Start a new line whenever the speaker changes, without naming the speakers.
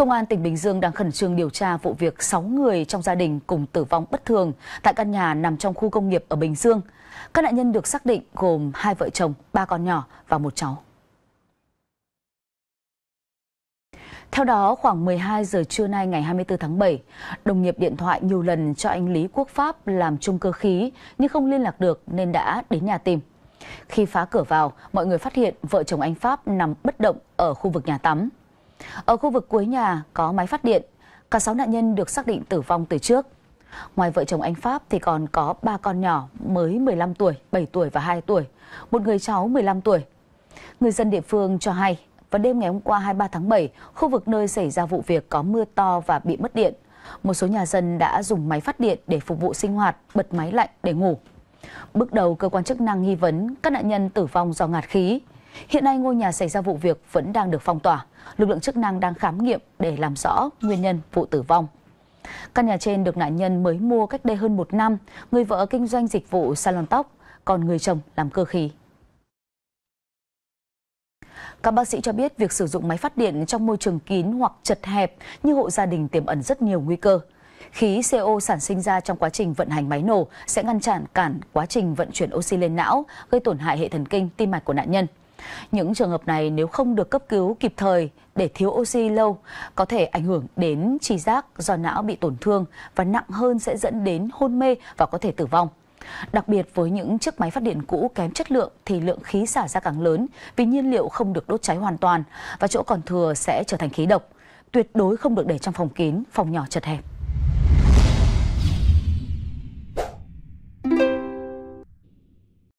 Công an tỉnh Bình Dương đang khẩn trương điều tra vụ việc 6 người trong gia đình cùng tử vong bất thường tại căn nhà nằm trong khu công nghiệp ở Bình Dương. Các nạn nhân được xác định gồm hai vợ chồng, ba con nhỏ và một cháu. Theo đó, khoảng 12 giờ trưa nay ngày 24 tháng 7, đồng nghiệp điện thoại nhiều lần cho anh Lý Quốc Pháp làm chung cơ khí nhưng không liên lạc được nên đã đến nhà tìm. Khi phá cửa vào, mọi người phát hiện vợ chồng anh Pháp nằm bất động ở khu vực nhà tắm. Ở khu vực cuối nhà có máy phát điện, cả 6 nạn nhân được xác định tử vong từ trước. Ngoài vợ chồng anh Pháp thì còn có ba con nhỏ mới 15 tuổi, 7 tuổi và 2 tuổi, một người cháu 15 tuổi. Người dân địa phương cho hay, vào đêm ngày hôm qua 23 tháng 7, khu vực nơi xảy ra vụ việc có mưa to và bị mất điện. Một số nhà dân đã dùng máy phát điện để phục vụ sinh hoạt, bật máy lạnh để ngủ. Bước đầu, cơ quan chức năng nghi vấn các nạn nhân tử vong do ngạt khí. Hiện nay ngôi nhà xảy ra vụ việc vẫn đang được phong tỏa. Lực lượng chức năng đang khám nghiệm để làm rõ nguyên nhân vụ tử vong. Căn nhà trên được nạn nhân mới mua cách đây hơn một năm, người vợ kinh doanh dịch vụ salon tóc, còn người chồng làm cơ khí. Các bác sĩ cho biết việc sử dụng máy phát điện trong môi trường kín hoặc chật hẹp như hộ gia đình tiềm ẩn rất nhiều nguy cơ. Khí CO sản sinh ra trong quá trình vận hành máy nổ sẽ ngăn chặn cản quá trình vận chuyển oxy lên não, gây tổn hại hệ thần kinh, tim mạch của nạn nhân. Những trường hợp này nếu không được cấp cứu kịp thời để thiếu oxy lâu có thể ảnh hưởng đến tri giác do não bị tổn thương và nặng hơn sẽ dẫn đến hôn mê và có thể tử vong. Đặc biệt với những chiếc máy phát điện cũ kém chất lượng thì lượng khí xả ra càng lớn vì nhiên liệu không được đốt cháy hoàn toàn và chỗ còn thừa sẽ trở thành khí độc. Tuyệt đối không được để trong phòng kín, phòng nhỏ chật hẹp.